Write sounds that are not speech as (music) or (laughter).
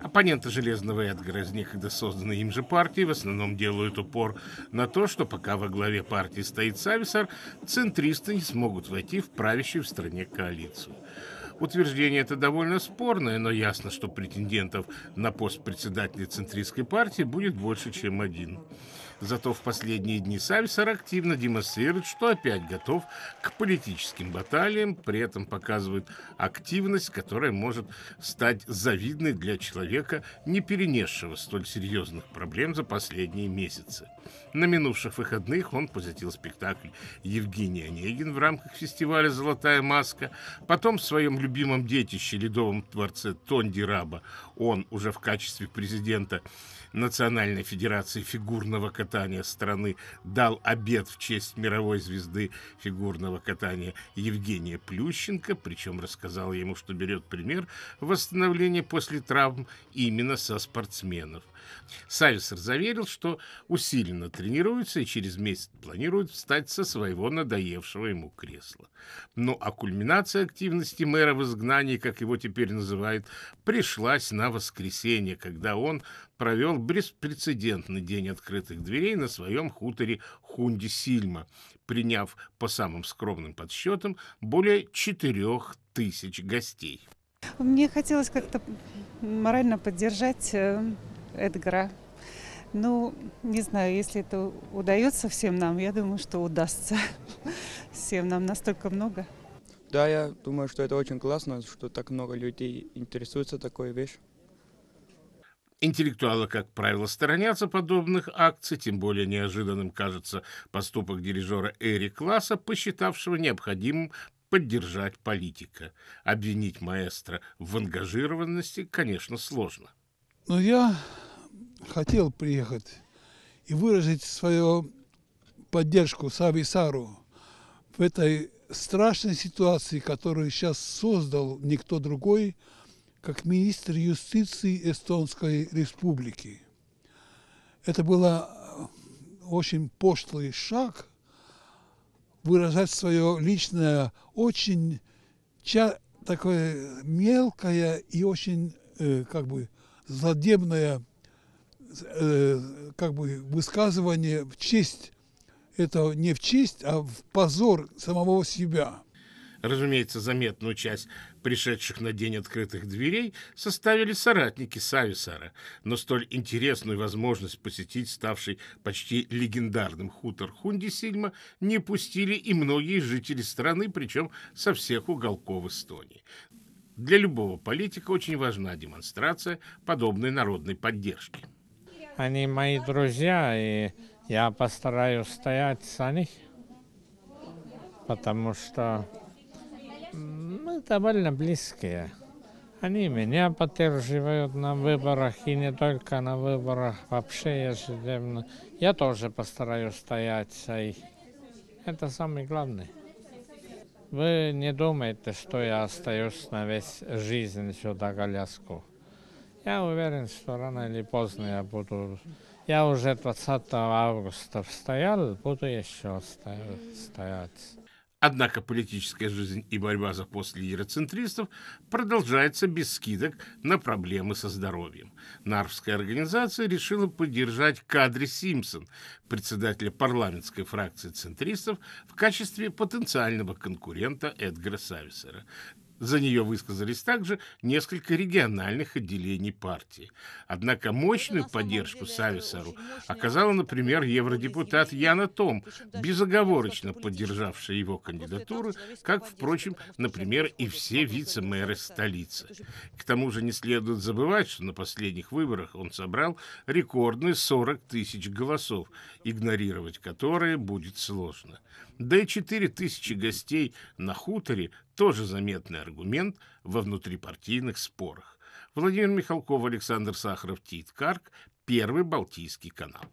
Оппоненты Железного Эдгара из некогда созданной им же партии в основном делают упор на то, что пока во главе партии стоит Сависар, центристы не смогут войти в правящую в стране коалицию. Утверждение это довольно спорное, но ясно, что претендентов на пост председателя центристской партии будет больше, чем один. Зато в последние дни Сависар активно демонстрирует, что опять готов к политическим баталиям, при этом показывает активность, которая может стать завидной для человека, не перенесшего столь серьезных проблем за последние месяцы. На минувших выходных он посетил спектакль Евгений Онегин в рамках фестиваля «Золотая маска», потом в своем любимом детище Ледовом дворце Тонди Раба он уже в качестве президента Национальной Федерации фигурного катастрофа катания страны дал обед в честь мировой звезды фигурного катания Евгения Плющенко, причем рассказал ему, что берет пример восстановления после травм именно со спортсменов. Сависер заверил, что усиленно тренируется и через месяц планирует встать со своего надоевшего ему кресла. Ну а кульминация активности мэра в изгнании, как его теперь называют, пришлась на воскресенье, когда он провел беспрецедентный день открытых дверей на своем хуторе Хунди-Сильма, приняв по самым скромным подсчетам более четырех тысяч гостей. Мне хотелось как-то морально поддержать э, Эдгара. Ну, не знаю, если это удается всем нам, я думаю, что удастся. (laughs) Всем нам настолько много. Да, я думаю, что это очень классно, что так много людей интересуется такой вещью. Интеллектуалы, как правило, сторонятся подобных акций, тем более неожиданным кажется поступок дирижера Эри Класса, посчитавшего необходимым поддержать политика. Обвинить маэстро в ангажированности, конечно, сложно. Но я хотел приехать и выразить свою поддержку Сави Сару в этой страшной ситуации, которую сейчас создал никто другой, как министр юстиции Эстонской республики. Это был э, очень пошлый шаг выражать свое личное, очень ча такое мелкое и очень э, как бы задебное, э, как бы высказывание в честь этого не в честь, а в позор самого себя разумеется, заметную часть пришедших на день открытых дверей составили соратники Сависара, но столь интересную возможность посетить ставший почти легендарным хутор Хундисильма не пустили и многие жители страны, причем со всех уголков Эстонии. Для любого политика очень важна демонстрация подобной народной поддержки. Они мои друзья, и я постараюсь стоять за них, потому что мы довольно близкие. Они меня поддерживают на выборах и не только на выборах, вообще ежедневно. Я тоже постараюсь стоять за их. Это самое главное. Вы не думаете, что я остаюсь на весь жизнь сюда коляску. Я уверен, что рано или поздно я буду... Я уже 20 августа стоял, буду еще стоять. Однако политическая жизнь и борьба за пост лидера центристов продолжается без скидок на проблемы со здоровьем. Нарвская организация решила поддержать Кадри Симпсон, председателя парламентской фракции центристов, в качестве потенциального конкурента Эдгара Сависера. За нее высказались также несколько региональных отделений партии. Однако мощную поддержку Сависару оказала, например, евродепутат Яна Том, безоговорочно поддержавшая его кандидатуру, как, впрочем, например, и все вице-мэры столицы. К тому же не следует забывать, что на последних выборах он собрал рекордные 40 тысяч голосов, игнорировать которые будет сложно. Да и 4 тысячи гостей на хуторе тоже заметный аргумент во внутрипартийных спорах. Владимир Михалков, Александр Сахаров, Тит Карк, Первый Балтийский канал.